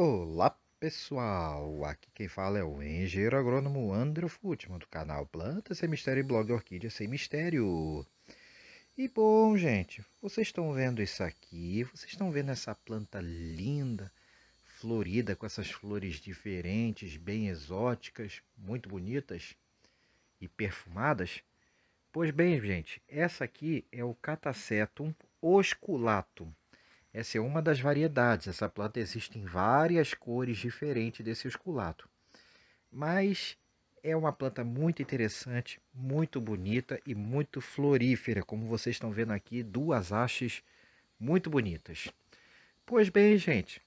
Olá pessoal, aqui quem fala é o engenheiro agrônomo André Futman do canal Planta Sem Mistério e blog Orquídea Sem Mistério. E bom gente, vocês estão vendo isso aqui, vocês estão vendo essa planta linda, florida, com essas flores diferentes, bem exóticas, muito bonitas e perfumadas? Pois bem gente, essa aqui é o Catacetum osculatum essa é uma das variedades. Essa planta existe em várias cores diferentes desse esculato. Mas é uma planta muito interessante, muito bonita e muito florífera, como vocês estão vendo aqui, duas hastes muito bonitas. Pois bem, gente,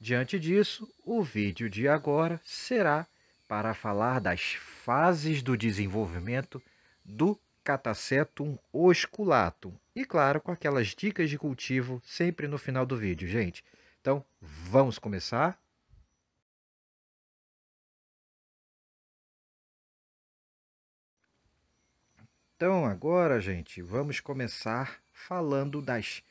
diante disso, o vídeo de agora será para falar das fases do desenvolvimento do Catacetum osculatum e claro, com aquelas dicas de cultivo sempre no final do vídeo, gente. Então, vamos começar? Então, agora, gente, vamos começar falando das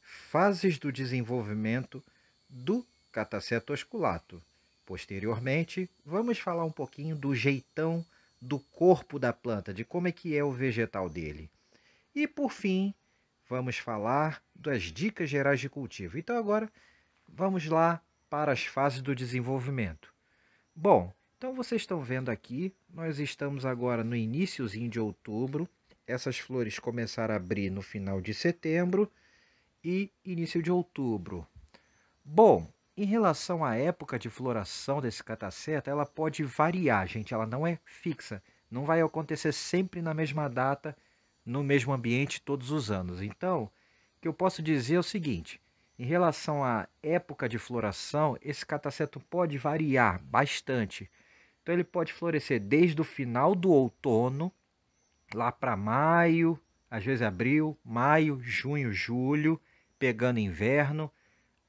fases do desenvolvimento do Cataceto osculato. Posteriormente, vamos falar um pouquinho do jeitão do corpo da planta, de como é que é o vegetal dele. E por fim, vamos falar das dicas gerais de cultivo. Então, agora vamos lá para as fases do desenvolvimento. Bom, então vocês estão vendo aqui, nós estamos agora no iníciozinho de outubro. Essas flores começaram a abrir no final de setembro e início de outubro. Bom, em relação à época de floração desse cataceta, ela pode variar, gente, ela não é fixa. Não vai acontecer sempre na mesma data no mesmo ambiente todos os anos. Então, o que eu posso dizer é o seguinte: em relação à época de floração, esse cataceto pode variar bastante. Então, ele pode florescer desde o final do outono, lá para maio, às vezes abril, maio, junho, julho, pegando inverno,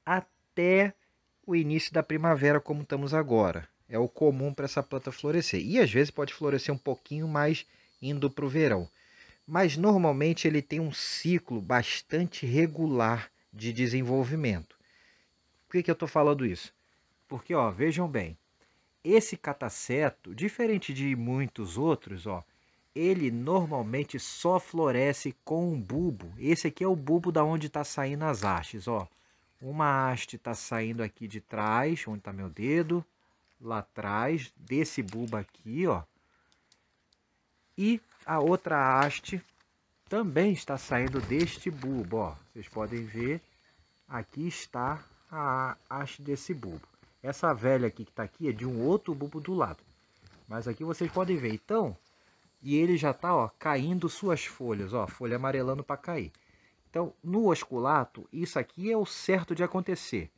até o início da primavera, como estamos agora. É o comum para essa planta florescer. E às vezes pode florescer um pouquinho mais indo para o verão mas normalmente ele tem um ciclo bastante regular de desenvolvimento. Por que, que eu estou falando isso? Porque, ó, vejam bem, esse cataceto, diferente de muitos outros, ó, ele normalmente só floresce com um bulbo. Esse aqui é o bulbo da onde está saindo as hastes, ó. Uma haste está saindo aqui de trás, onde está meu dedo, lá atrás, desse bulbo aqui, ó. E a outra haste também está saindo deste bulbo. Ó. Vocês podem ver, aqui está a haste desse bulbo. Essa velha aqui que está aqui é de um outro bulbo do lado. Mas aqui vocês podem ver. Então, e ele já está caindo suas folhas, ó, folha amarelando para cair. Então, no osculato, isso aqui é o certo de acontecer.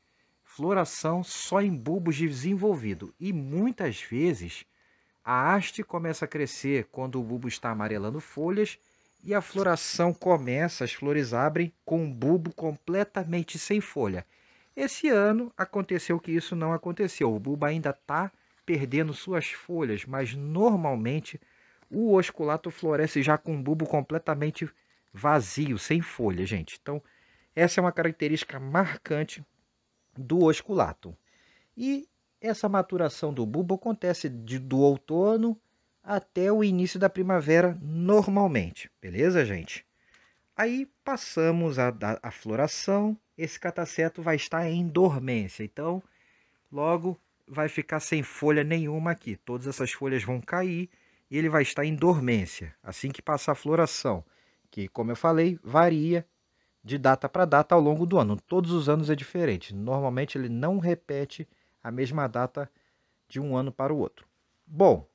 Floração só em bulbos desenvolvidos E muitas vezes a haste começa a crescer quando o bulbo está amarelando folhas e a floração começa, as flores abrem com um bulbo completamente sem folha. Esse ano aconteceu que isso não aconteceu. O bulbo ainda está perdendo suas folhas, mas normalmente o osculato floresce já com um bulbo completamente vazio, sem folha, gente. Então, essa é uma característica marcante do osculato. E essa maturação do bulbo acontece de, do outono até o início da primavera normalmente, beleza, gente? Aí passamos a, a, a floração, esse cataceto vai estar em dormência, então logo vai ficar sem folha nenhuma aqui. Todas essas folhas vão cair e ele vai estar em dormência assim que passar a floração, que, como eu falei, varia de data para data ao longo do ano. Todos os anos é diferente. Normalmente ele não repete a mesma data de um ano para o outro. Bom,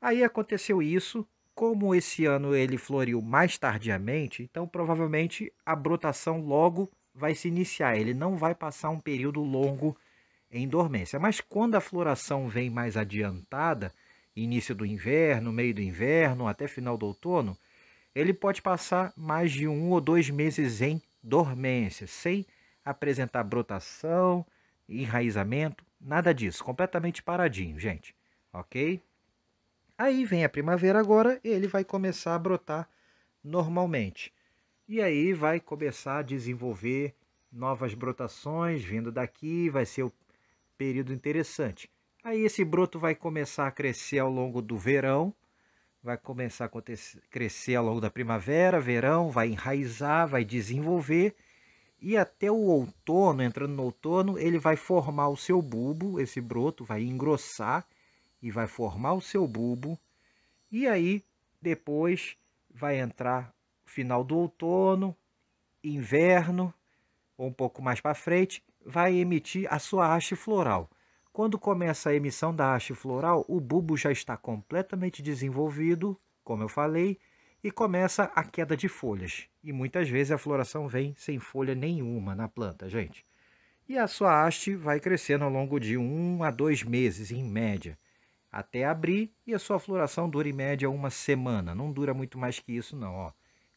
aí aconteceu isso. Como esse ano ele floriu mais tardiamente, então provavelmente a brotação logo vai se iniciar. Ele não vai passar um período longo em dormência. Mas quando a floração vem mais adiantada, início do inverno, meio do inverno, até final do outono, ele pode passar mais de um ou dois meses em dormência, sem apresentar brotação, enraizamento Nada disso, completamente paradinho, gente. Ok? Aí vem a primavera agora e ele vai começar a brotar normalmente. E aí vai começar a desenvolver novas brotações vindo daqui, vai ser o período interessante. Aí esse broto vai começar a crescer ao longo do verão, vai começar a crescer ao longo da primavera, verão, vai enraizar, vai desenvolver e até o outono, entrando no outono, ele vai formar o seu bulbo, esse broto vai engrossar e vai formar o seu bulbo. E aí depois vai entrar final do outono, inverno, ou um pouco mais para frente, vai emitir a sua haste floral. Quando começa a emissão da haste floral, o bulbo já está completamente desenvolvido, como eu falei, e começa a queda de folhas. E muitas vezes a floração vem sem folha nenhuma na planta, gente. E a sua haste vai crescendo ao longo de um a dois meses, em média, até abrir e a sua floração dura em média uma semana. Não dura muito mais que isso, não. Ó.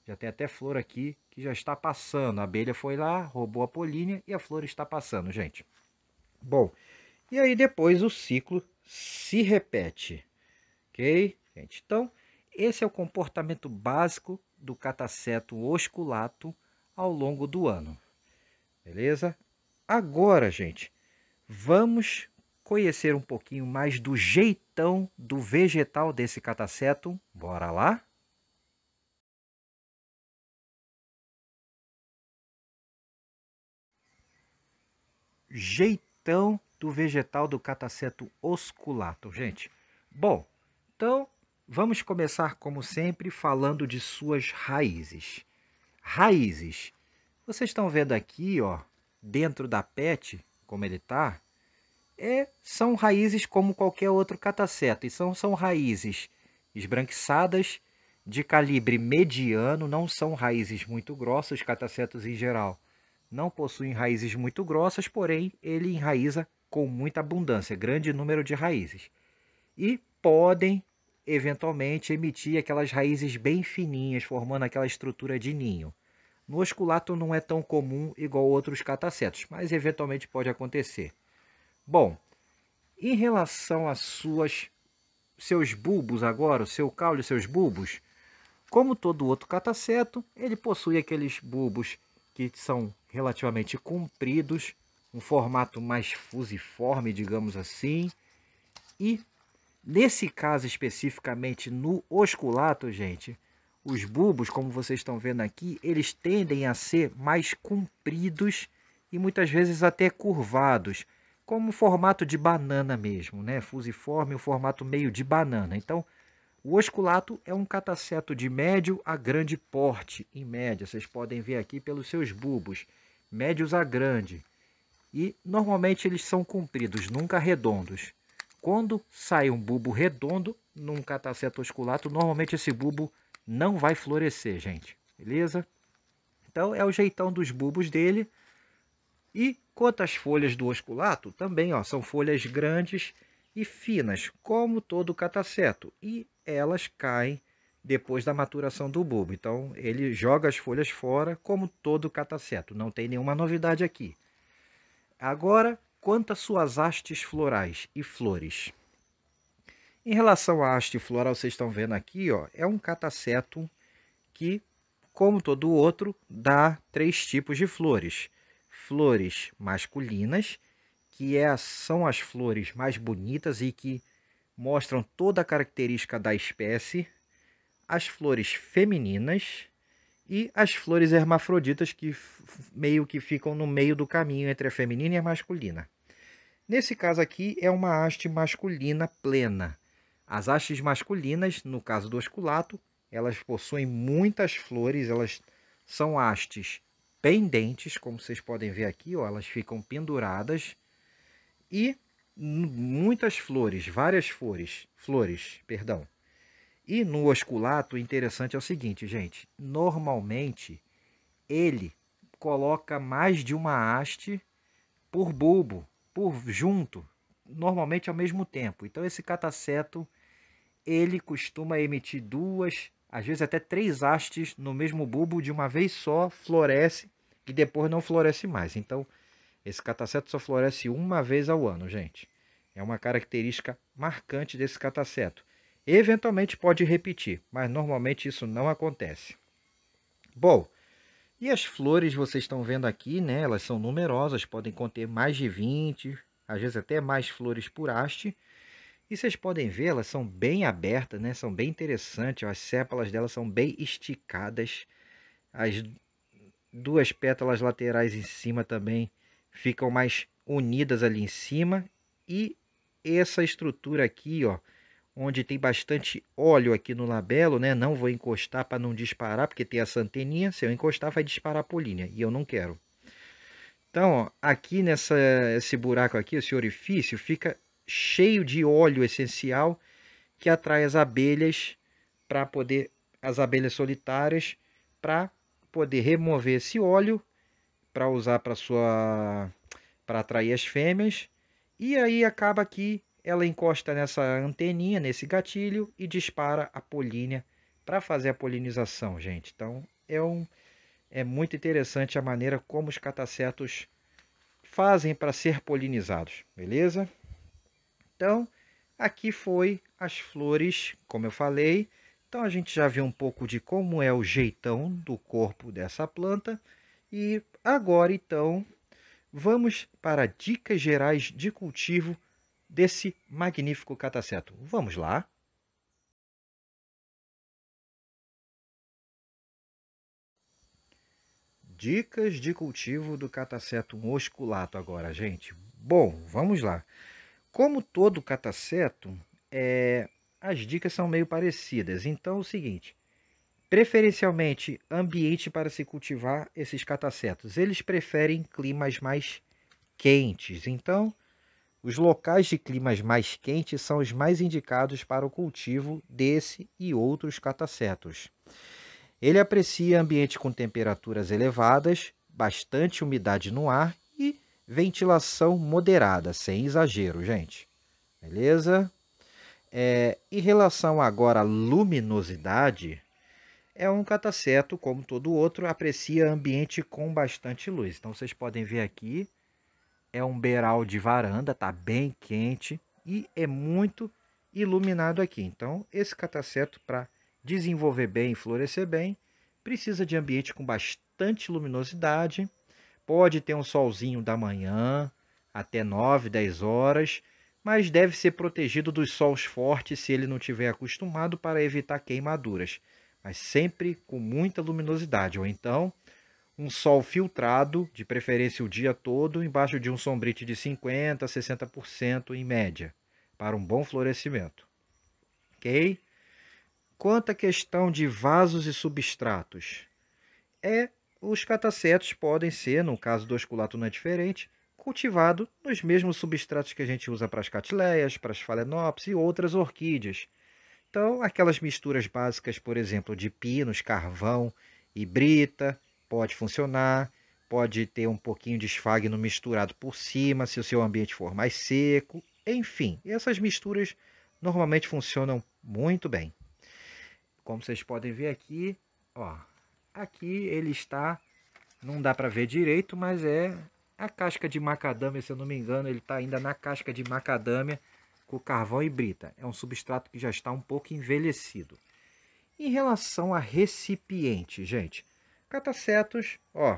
Já tem até flor aqui que já está passando. A abelha foi lá, roubou a polínea e a flor está passando, gente. Bom, e aí depois o ciclo se repete, ok? Gente, então esse é o comportamento básico do cataceto osculato ao longo do ano. Beleza? Agora, gente, vamos conhecer um pouquinho mais do jeitão do vegetal desse cataceto. Bora lá? Jeitão do vegetal do cataceto osculato, gente. Bom, então Vamos começar, como sempre, falando de suas raízes. Raízes. Vocês estão vendo aqui, ó, dentro da PET, como ele está, é, são raízes como qualquer outro cataceto. E são, são raízes esbranquiçadas, de calibre mediano, não são raízes muito grossas, catacetos em geral não possuem raízes muito grossas, porém ele enraiza com muita abundância, grande número de raízes. E podem eventualmente emitir aquelas raízes bem fininhas, formando aquela estrutura de ninho. No osculato não é tão comum igual outros catacetos, mas eventualmente pode acontecer. Bom, em relação às suas seus bulbos agora, o seu caule, seus bulbos, como todo outro cataceto, ele possui aqueles bulbos que são relativamente compridos, um formato mais fusiforme, digamos assim, e Nesse caso especificamente no osculato, gente, os bulbos, como vocês estão vendo aqui, eles tendem a ser mais compridos e muitas vezes até curvados, como o formato de banana mesmo, né? Fusiforme, o formato meio de banana. Então, o osculato é um cataceto de médio a grande porte, em média. Vocês podem ver aqui pelos seus bulbos, médios a grande. E normalmente eles são compridos, nunca redondos. Quando sai um bulbo redondo num cataceto osculato, normalmente esse bulbo não vai florescer, gente. Beleza? Então é o jeitão dos bulbos dele. E quanto às folhas do osculato, também ó, são folhas grandes e finas, como todo cataceto. E elas caem depois da maturação do bulbo. Então ele joga as folhas fora, como todo cataceto. Não tem nenhuma novidade aqui. Agora, quanto às suas hastes florais e flores. Em relação à haste floral, vocês estão vendo aqui, ó, é um catacetum que, como todo outro, dá três tipos de flores. Flores masculinas, que é, são as flores mais bonitas e que mostram toda a característica da espécie, as flores femininas e as flores hermafroditas que meio que ficam no meio do caminho entre a feminina e a masculina. Nesse caso aqui, é uma haste masculina plena. As hastes masculinas, no caso do osculato, elas possuem muitas flores, elas são hastes pendentes, como vocês podem ver aqui, ó, elas ficam penduradas e muitas flores, várias flores, flores, perdão. E no osculato, o interessante é o seguinte, gente, normalmente ele coloca mais de uma haste por bulbo, por junto, normalmente ao mesmo tempo. Então esse cataceto ele costuma emitir duas, às vezes até três hastes no mesmo bulbo de uma vez só, floresce e depois não floresce mais. Então esse cataceto só floresce uma vez ao ano, gente. É uma característica marcante desse cataceto. Eventualmente pode repetir, mas normalmente isso não acontece. Bom, e as flores vocês estão vendo aqui, né? Elas são numerosas, podem conter mais de 20, às vezes até mais flores por haste. E vocês podem ver, elas são bem abertas, né? São bem interessantes, as sépalas delas são bem esticadas. As duas pétalas laterais em cima também ficam mais unidas ali em cima. E essa estrutura aqui, ó, onde tem bastante óleo aqui no labelo, né? Não vou encostar para não disparar, porque tem essa anteninha. Se eu encostar, vai disparar a polínea e eu não quero. Então, ó, aqui nessa esse buraco aqui, esse orifício, fica cheio de óleo essencial que atrai as abelhas para poder as abelhas solitárias para poder remover esse óleo para usar para sua para atrair as fêmeas e aí acaba que ela encosta nessa anteninha, nesse gatilho e dispara a polínia para fazer a polinização, gente. Então é, um, é muito interessante a maneira como os catacetos fazem para ser polinizados, beleza? Então, aqui foi as flores, como eu falei. Então a gente já viu um pouco de como é o jeitão do corpo dessa planta. E agora então, vamos para dicas gerais de cultivo desse magnífico cataceto. Vamos lá! Dicas de cultivo do cataceto osculato agora, gente. Bom, vamos lá. Como todo cataceto, é, as dicas são meio parecidas. Então é o seguinte, preferencialmente ambiente para se cultivar esses catacetos. Eles preferem climas mais quentes. Então, os locais de climas mais quentes são os mais indicados para o cultivo desse e outros catacetos. Ele aprecia ambiente com temperaturas elevadas, bastante umidade no ar e ventilação moderada, sem exagero, gente. Beleza? É, em relação agora à luminosidade, é um cataceto, como todo outro, aprecia ambiente com bastante luz. Então vocês podem ver aqui é um beiral de varanda, tá bem quente e é muito iluminado aqui. Então, esse cataceto para desenvolver bem e florescer bem, precisa de ambiente com bastante luminosidade. Pode ter um solzinho da manhã até 9, 10 horas, mas deve ser protegido dos sols fortes se ele não tiver acostumado para evitar queimaduras, mas sempre com muita luminosidade ou então um sol filtrado, de preferência o dia todo, embaixo de um sombrite de 50% a 60% em média, para um bom florescimento. Ok? Quanto à questão de vasos e substratos, é os catacetos podem ser, no caso do osculato não é diferente, cultivado nos mesmos substratos que a gente usa para as catileias, para as phalaenopsis e outras orquídeas. Então, aquelas misturas básicas, por exemplo, de pinos, carvão e brita, pode funcionar, pode ter um pouquinho de esfagno misturado por cima, se o seu ambiente for mais seco, enfim, essas misturas normalmente funcionam muito bem. Como vocês podem ver aqui, ó, aqui ele está, não dá para ver direito, mas é a casca de macadâmia, se eu não me engano, ele está ainda na casca de macadâmia com carvão e brita. É um substrato que já está um pouco envelhecido. Em relação a recipiente, gente, Catacetos, ó,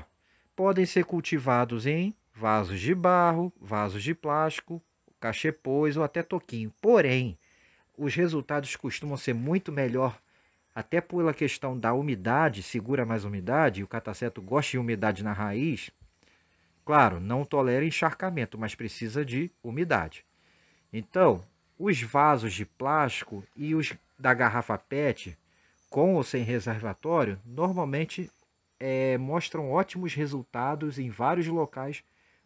podem ser cultivados em vasos de barro, vasos de plástico, cachepôs ou até toquinho. Porém, os resultados costumam ser muito melhor até pela questão da umidade, segura mais umidade, o cataceto gosta de umidade na raiz. Claro, não tolera encharcamento, mas precisa de umidade. Então, os vasos de plástico e os da garrafa PET, com ou sem reservatório, normalmente é, mostram ótimos resultados em vários locais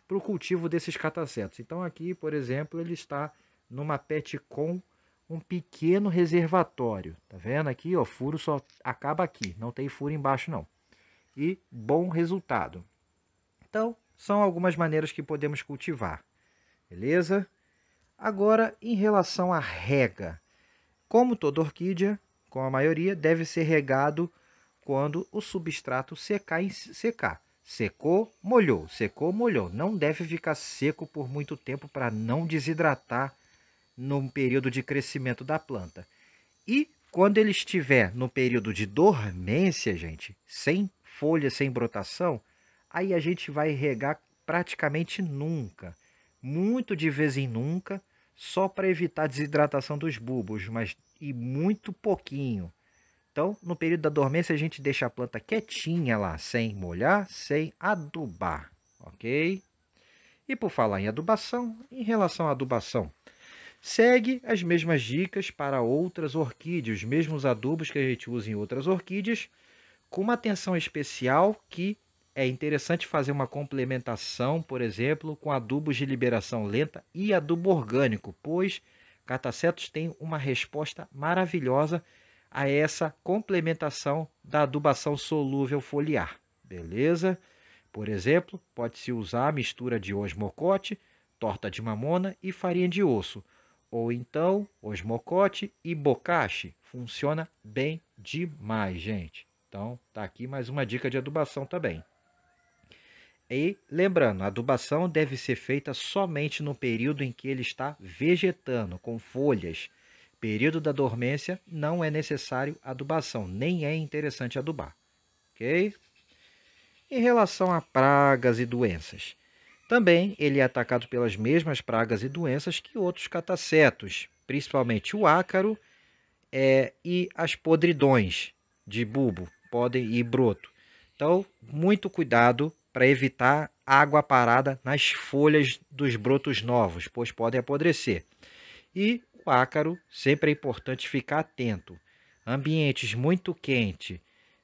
para o cultivo desses catacetos. Então aqui, por exemplo, ele está numa PET com um pequeno reservatório. Tá vendo aqui, ó, furo só acaba aqui, não tem furo embaixo não. E bom resultado. Então, são algumas maneiras que podemos cultivar. Beleza? Agora, em relação à rega. Como toda orquídea, como a maioria, deve ser regado quando o substrato secar, secar. Secou, molhou, secou, molhou. Não deve ficar seco por muito tempo para não desidratar no período de crescimento da planta. E quando ele estiver no período de dormência, gente, sem folha, sem brotação, aí a gente vai regar praticamente nunca. Muito de vez em nunca, só para evitar desidratação dos bulbos, mas e muito pouquinho então, no período da dormência, a gente deixa a planta quietinha lá, sem molhar, sem adubar, ok? E por falar em adubação, em relação à adubação, segue as mesmas dicas para outras orquídeas, os mesmos adubos que a gente usa em outras orquídeas, com uma atenção especial que é interessante fazer uma complementação, por exemplo, com adubos de liberação lenta e adubo orgânico, pois catacetos têm uma resposta maravilhosa a essa complementação da adubação solúvel foliar. Beleza? Por exemplo, pode-se usar a mistura de osmocote, torta de mamona e farinha de osso, ou então osmocote e bocache. Funciona bem demais, gente. Então, tá aqui mais uma dica de adubação também. E lembrando, a adubação deve ser feita somente no período em que ele está vegetando, com folhas período da dormência não é necessário adubação, nem é interessante adubar. Ok? Em relação a pragas e doenças, também ele é atacado pelas mesmas pragas e doenças que outros catacetos, principalmente o ácaro é, e as podridões de bulbo podem ir broto. Então, muito cuidado para evitar água parada nas folhas dos brotos novos, pois podem apodrecer. E o ácaro, sempre é importante ficar atento. Ambientes muito quentes,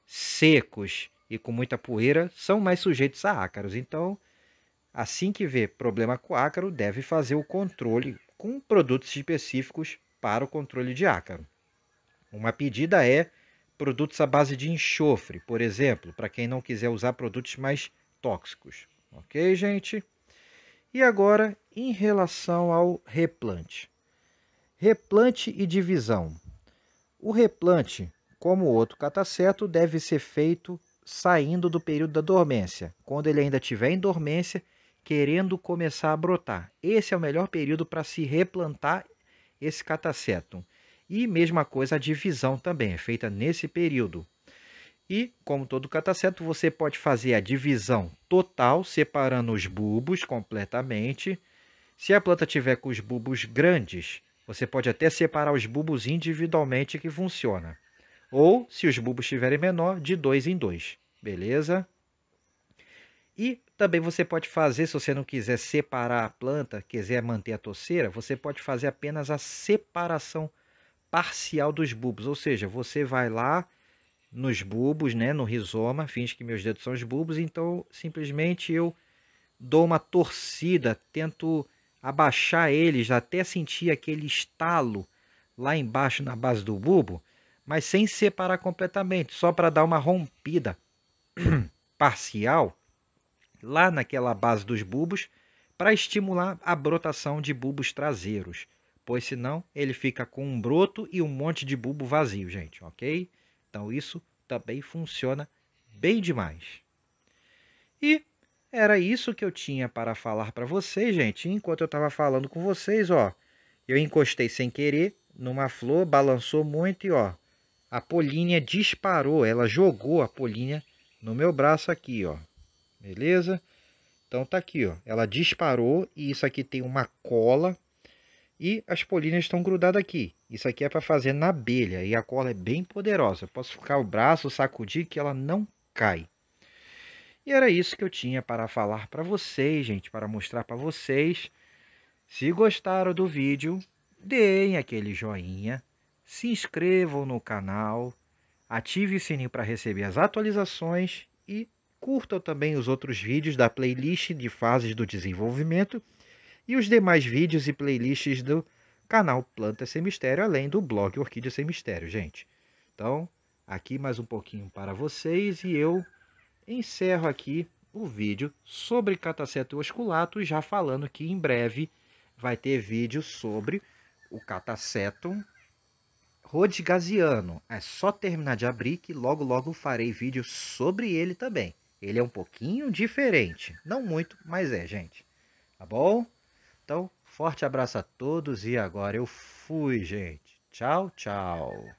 secos e com muita poeira são mais sujeitos a ácaros. Então, assim que vê problema com ácaro, deve fazer o controle com produtos específicos para o controle de ácaro. Uma pedida é produtos à base de enxofre, por exemplo, para quem não quiser usar produtos mais tóxicos. Ok, gente? E agora, em relação ao replante. Replante e divisão. O replante, como o outro cataceto, deve ser feito saindo do período da dormência, quando ele ainda estiver em dormência, querendo começar a brotar. Esse é o melhor período para se replantar esse cataceto. E mesma coisa a divisão também é feita nesse período. E, como todo cataceto, você pode fazer a divisão total, separando os bulbos completamente. Se a planta tiver com os bulbos grandes, você pode até separar os bulbos individualmente que funciona. Ou, se os bulbos estiverem menor, de dois em dois. Beleza? E também você pode fazer, se você não quiser separar a planta, quiser manter a toceira, você pode fazer apenas a separação parcial dos bulbos. Ou seja, você vai lá nos bulbos, né, no rizoma, finge que meus dedos são os bulbos, então simplesmente eu dou uma torcida, tento abaixar eles até sentir aquele estalo lá embaixo na base do bulbo, mas sem separar completamente, só para dar uma rompida parcial lá naquela base dos bulbos para estimular a brotação de bulbos traseiros, pois senão ele fica com um broto e um monte de bulbo vazio, gente, ok? Então isso também funciona bem demais. E era isso que eu tinha para falar para vocês, gente. Enquanto eu estava falando com vocês, ó, eu encostei sem querer numa flor, balançou muito e ó, a polínia disparou, ela jogou a polínia no meu braço aqui, ó. Beleza? Então tá aqui, ó. Ela disparou e isso aqui tem uma cola e as polinhas estão grudadas aqui. Isso aqui é para fazer na abelha e a cola é bem poderosa. Eu posso ficar o braço, sacudir que ela não cai. E era isso que eu tinha para falar para vocês, gente, para mostrar para vocês. Se gostaram do vídeo, deem aquele joinha, se inscrevam no canal, ative o sininho para receber as atualizações e curtam também os outros vídeos da playlist de fases do desenvolvimento e os demais vídeos e playlists do canal Planta Sem Mistério, além do blog Orquídea Sem Mistério, gente. Então, aqui mais um pouquinho para vocês e eu encerro aqui o vídeo sobre cataceto osculato, já falando que em breve vai ter vídeo sobre o catacetum rodigasiano. É só terminar de abrir que logo logo farei vídeo sobre ele também. Ele é um pouquinho diferente, não muito, mas é, gente. Tá bom? Então, forte abraço a todos e agora eu fui, gente. Tchau, tchau.